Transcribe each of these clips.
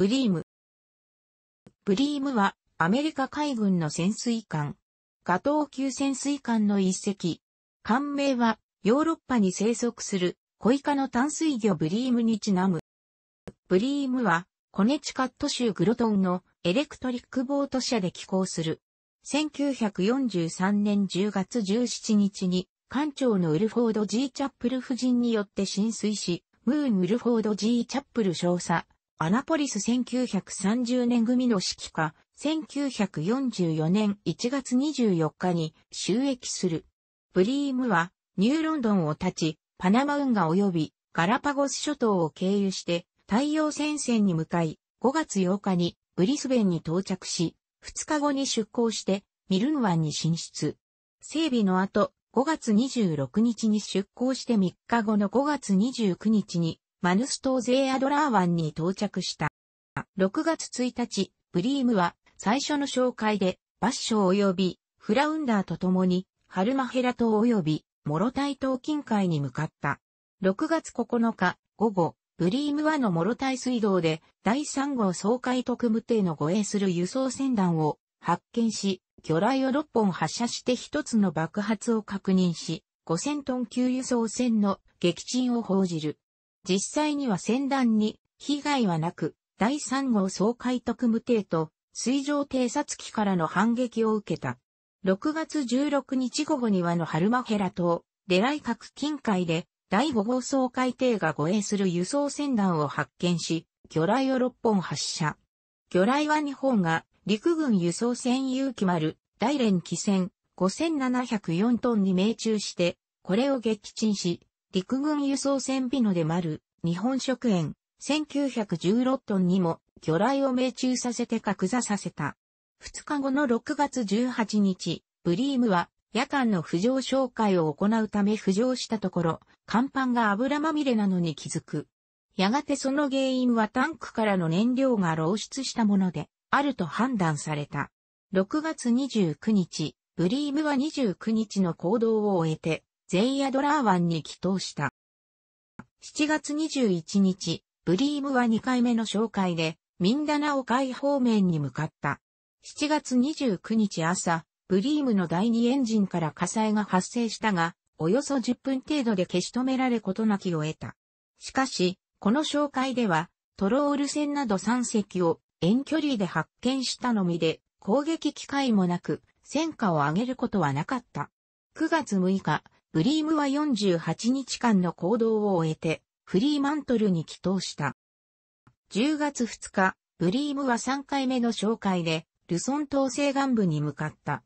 ブリーム。ブリームは、アメリカ海軍の潜水艦。ガトー級潜水艦の一隻。艦名は、ヨーロッパに生息する、コイカの淡水魚ブリームにちなむ。ブリームは、コネチカット州グロトンのエレクトリックボート社で寄港する。1943年10月17日に、艦長のウルフォード・ G・ チャップル夫人によって浸水し、ムーン・ウルフォード・ G・ チャップル少佐、アナポリス1930年組の指揮下、1944年1月24日に収益する。ブリームは、ニューロンドンを立ち、パナマ運河及びガラパゴス諸島を経由して、太陽戦線に向かい、5月8日にブリスベンに到着し、2日後に出港して、ミルン湾に進出。整備の後、5月26日に出港して3日後の5月29日にマヌストーゼーアドラー湾に到着した。6月1日、ブリームは最初の紹介で、バッショ及びフラウンダーと共に、ハルマヘラ島及びモロタイ島近海に向かった。6月9日、午後、ブリームはのモロタイ水道で第3号総海特務艇の護衛する輸送船団を発見し、魚雷を6本発射して1つの爆発を確認し、5000トン級輸送船の撃沈を報じる。実際には船団に被害はなく、第3号総海特務艇と水上偵察機からの反撃を受けた。6月16日午後にはのハルマヘラ島、デライ角近海で第5号総海艇が護衛する輸送船団を発見し、魚雷を6本発射。魚雷は日本が陸軍輸送船有機丸、大連機船5704トンに命中して、これを撃沈し、陸軍輸送船ビノで丸、日本食塩、1916トンにも魚雷を命中させて格座させた。2日後の6月18日、ブリームは夜間の浮上紹介を行うため浮上したところ、甲板が油まみれなのに気づく。やがてその原因はタンクからの燃料が漏出したもので、あると判断された。6月29日、ブリームは29日の行動を終えて、ゼイヤドラー湾に帰投した。7月21日、ブリームは2回目の紹介で、ミンダナオ海方面に向かった。7月29日朝、ブリームの第2エンジンから火災が発生したが、およそ10分程度で消し止められ事なきを得た。しかし、この紹介では、トロール船など3隻を遠距離で発見したのみで、攻撃機会もなく、戦果を上げることはなかった。9月6日、ブリームは48日間の行動を終えて、フリーマントルに帰投した。10月2日、ブリームは3回目の紹介で、ルソン島西岸部に向かった。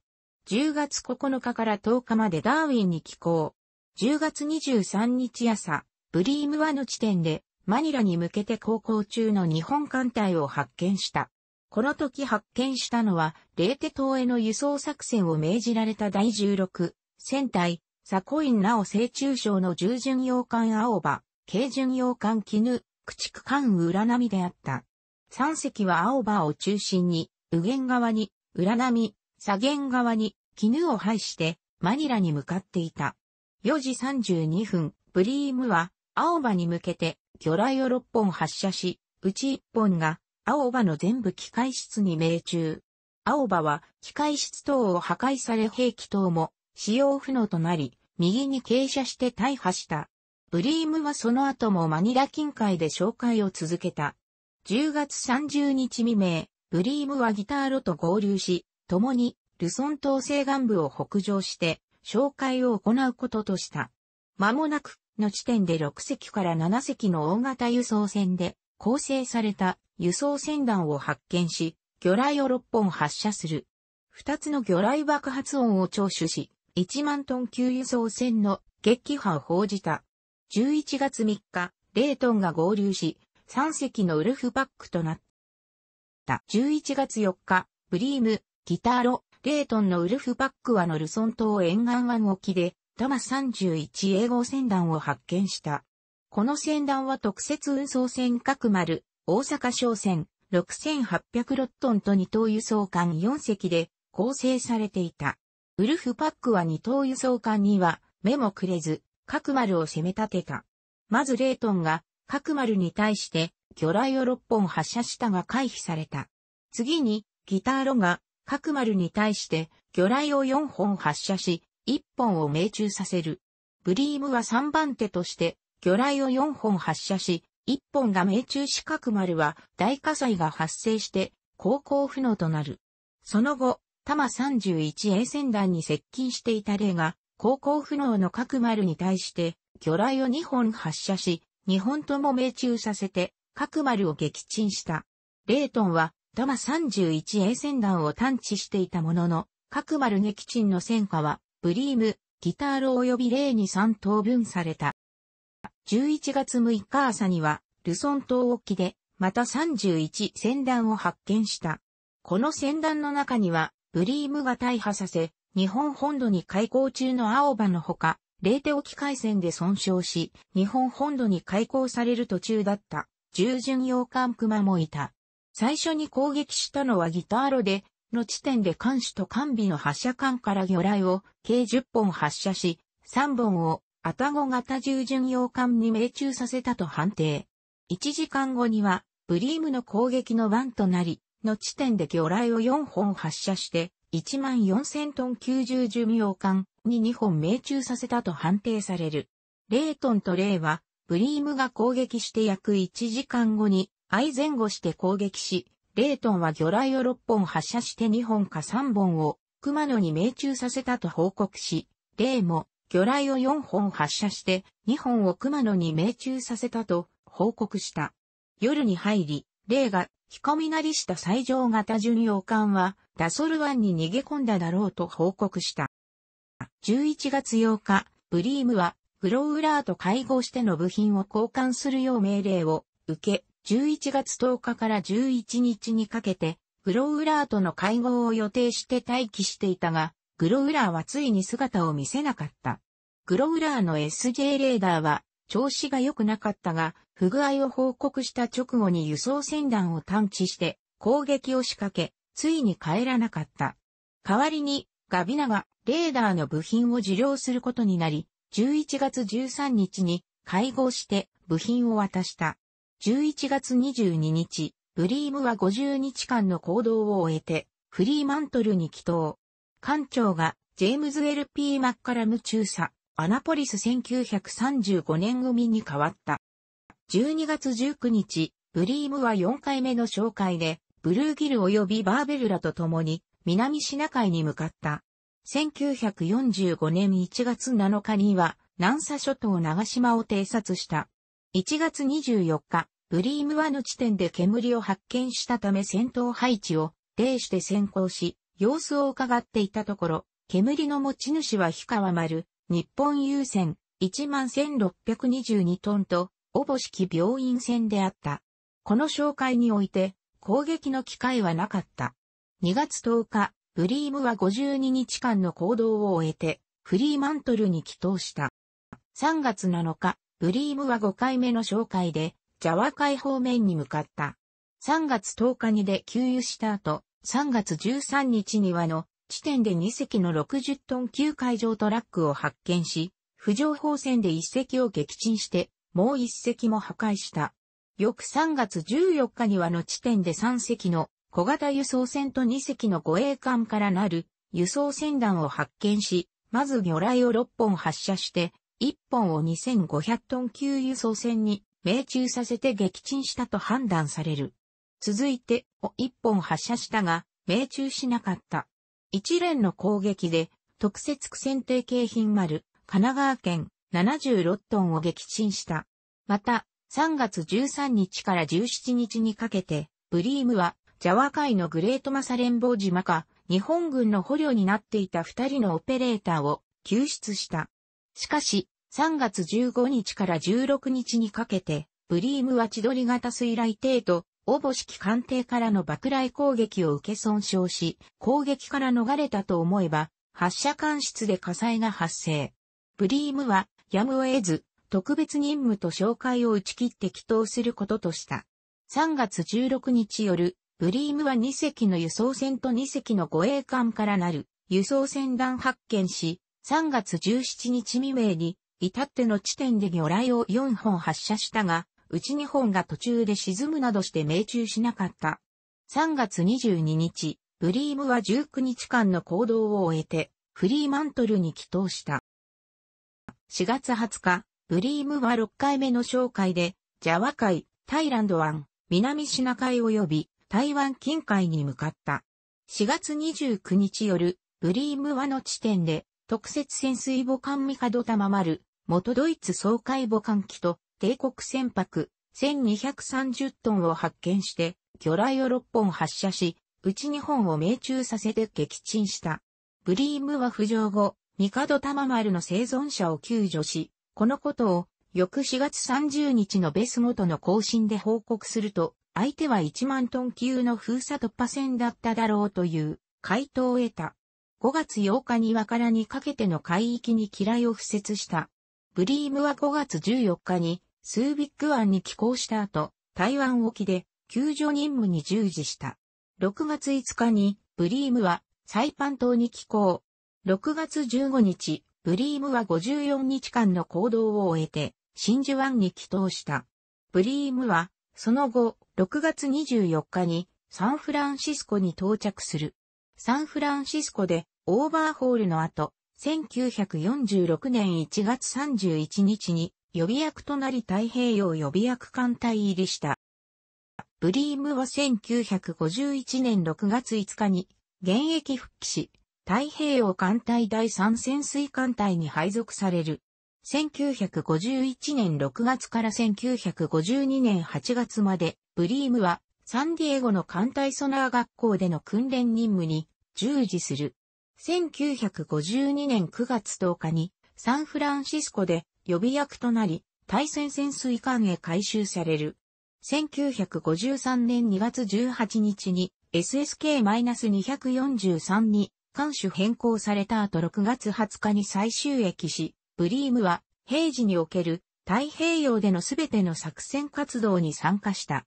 10月9日から10日までダーウィンに帰港。10月23日朝、ブリームはの地点で、マニラに向けて航行中の日本艦隊を発見した。この時発見したのは、レーテ島への輸送作戦を命じられた第16、船隊、サコインなお成中小の従順洋艦青葉、軽順洋キ絹、駆逐艦裏波であった。三隻は青葉を中心に、右舷側に、裏波、左舷側に、絹を配して、マニラに向かっていた。4時32分、ブリームは、青葉に向けて、魚雷を6本発射し、うち1本が、青葉の全部機械室に命中。青葉は、機械室等を破壊され兵器等も使用不能となり、右に傾斜して大破した。ブリームはその後もマニラ近海で紹介を続けた。10月30日未明、ブリームはギターロと合流し、共にルソン島西岸部を北上して、紹介を行うこととした。間もなく、の地点で6隻から7隻の大型輸送船で構成された輸送船団を発見し、魚雷を6本発射する。2つの魚雷爆発音を聴取し、1万トン級輸送船の撃破を報じた。11月3日、レイトンが合流し、3隻のウルフパックとなった。11月4日、ブリーム、ギターロ、レイトンのウルフパックはノルソン島沿岸湾沖で、ダマ31英号船団を発見した。この船団は特設運送船各丸、大阪商船、6800ロットンと二等輸送艦4隻で構成されていた。ウルフパックは二等輸送艦には目もくれず、角丸を攻め立てた。まずレイトンが角丸に対して魚雷を6本発射したが回避された。次にギターロが角丸に対して魚雷を4本発射し、1本を命中させる。ブリームは3番手として魚雷を4本発射し、1本が命中し角丸は大火災が発生して航行不能となる。その後、多摩 31A 船団に接近していた例が、航行不能の各丸に対して、魚雷を2本発射し、2本とも命中させて、各丸を撃沈した。レートンは、多摩 31A 船団を探知していたものの、各丸撃沈の戦果は、ブリーム、ギターロ及び例に3等分された。11月6日朝には、ルソン島沖で、また31船団を発見した。この船団の中には、ブリームが大破させ、日本本土に開港中の青葉のほか、冷手沖海戦で損傷し、日本本土に開港される途中だった、従順洋艦熊もいた。最初に攻撃したのはギターロで、の地点で艦首と艦尾の発射艦から魚雷を計10本発射し、3本をアタゴ型従順洋艦に命中させたと判定。1時間後には、ブリームの攻撃の番となり、の地点で魚雷を4本発射して、1万4000トン90寿命艦に2本命中させたと判定される。レートンとレイは、ブリームが攻撃して約1時間後に、相前後して攻撃し、レートンは魚雷を6本発射して2本か3本を、熊野に命中させたと報告し、レイも、魚雷を4本発射して、2本を熊野に命中させたと報告した。夜に入り、例が、こみなりした最上型巡洋艦は、ダソル湾に逃げ込んだだろうと報告した。11月8日、ブリームは、グロウラーと会合しての部品を交換するよう命令を受け、11月10日から11日にかけて、グロウラーとの会合を予定して待機していたが、グロウラーはついに姿を見せなかった。グロウラーの SJ レーダーは調子が良くなかったが、不具合を報告した直後に輸送船団を探知して攻撃を仕掛け、ついに帰らなかった。代わりに、ガビナがレーダーの部品を受領することになり、11月13日に会合して部品を渡した。11月22日、ブリームは50日間の行動を終えて、フリーマントルに帰投。艦長がジェームズ・ L・ P・ マッカラム中佐、アナポリス1935年組に変わった。12月19日、ブリームは4回目の紹介で、ブルーギル及びバーベルラと共に南シナ海に向かった。1945年1月7日には南沙諸島長島を偵察した。1月24日、ブリームはの地点で煙を発見したため戦闘配置を例して先行し、様子を伺っていたところ、煙の持ち主は氷川丸、日本郵船11622トンと、おぼしき病院船であった。この紹介において、攻撃の機会はなかった。2月10日、ブリームは52日間の行動を終えて、フリーマントルに帰投した。3月7日、ブリームは5回目の紹介で、ジャワ海方面に向かった。3月10日にで給油した後、3月13日にはの地点で2隻の60トン級海上トラックを発見し、浮上砲船で1隻を撃沈して、もう1隻も破壊した。翌3月14日にはの地点で3隻の小型輸送船と2隻の護衛艦からなる輸送船団を発見し、まず魚雷を6本発射して、1本を2500トン級輸送船に命中させて撃沈したと判断される。続いて、を1本発射したが、命中しなかった。一連の攻撃で、特設苦戦艇京浜丸、神奈川県76トンを撃沈した。また、3月13日から17日にかけて、ブリームは、ジャワ海のグレートマサ連邦島か、日本軍の捕虜になっていた2人のオペレーターを救出した。しかし、3月15日から16日にかけて、ブリームは千鳥型水雷艇とおぼしき艦艇からの爆雷攻撃を受け損傷し、攻撃から逃れたと思えば、発射管室で火災が発生。ブリームは、やむを得ず、特別任務と紹介を打ち切って祈祷することとした。3月16日夜、ブリームは2隻の輸送船と2隻の護衛艦からなる輸送船団発見し、3月17日未明に至っての地点で魚雷を4本発射したが、うち日本が途中で沈むなどして命中しなかった。3月22日、ブリームは19日間の行動を終えて、フリーマントルに帰投した。4月20日、ブリームは6回目の紹介で、ジャワ海、タイランド湾、南シナ海及び台湾近海に向かった。4月29日夜、ブリームはの地点で、特設潜水母艦ミカドタママル、元ドイツ総海母艦機と帝国船舶1230トンを発見して、魚雷を6本発射し、うち2本を命中させて撃沈した。ブリームは浮上後、帝玉丸の生存者を救助し、このことを翌4月30日のベスごとの更新で報告すると、相手は1万トン級の封鎖突破戦だっただろうという回答を得た。5月8日に和からにかけての海域に嫌いを付設したブリームは5月14日にスービック湾に寄港した後、台湾沖で救助任務に従事した。6月5日にブリームはサイパン島に寄港。6月15日、ブリームは54日間の行動を終えて真珠湾に帰島した。ブリームはその後、6月24日にサンフランシスコに到着する。サンフランシスコでオーバーホールの後、1946年1月31日に予備役となり太平洋予備役艦隊入りした。ブリームは1951年6月5日に現役復帰し、太平洋艦隊第3潜水艦隊に配属される。1951年6月から1952年8月まで、ブリームはサンディエゴの艦隊ソナー学校での訓練任務に従事する。1952年9月10日にサンフランシスコで予備役となり、対戦潜水艦へ回収される。1953年2月18日に SSK-243 に艦種変更された後6月20日に再収益し、ブリームは平時における太平洋でのすべての作戦活動に参加した。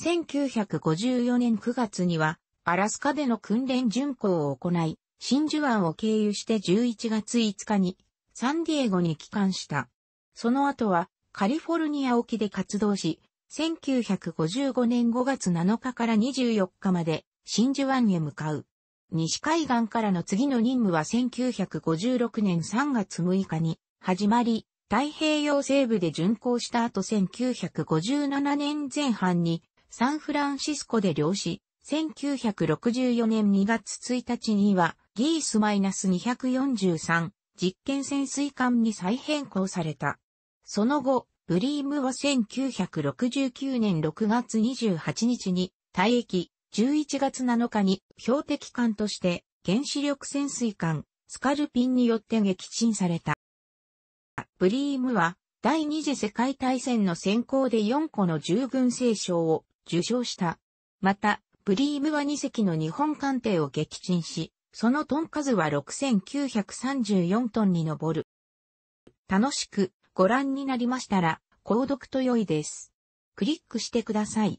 1954年9月にはアラスカでの訓練巡行を行い、真珠湾を経由して11月5日にサンディエゴに帰還した。その後はカリフォルニア沖で活動し、1955年5月7日から24日まで真珠湾へ向かう。西海岸からの次の任務は1956年3月6日に始まり、太平洋西部で巡航した後1957年前半にサンフランシスコで漁師、1964年2月1日には、ギース -243 実験潜水艦に再変更された。その後、ブリームは1969年6月28日に退役、11月7日に標的艦として原子力潜水艦スカルピンによって撃沈された。ブリームは第二次世界大戦の先行で4個の従軍聖章を受賞した。また、ブリームは2隻の日本艦艇を撃沈し、そのトン数は6934トンに上る。楽しくご覧になりましたら、購読と良いです。クリックしてください。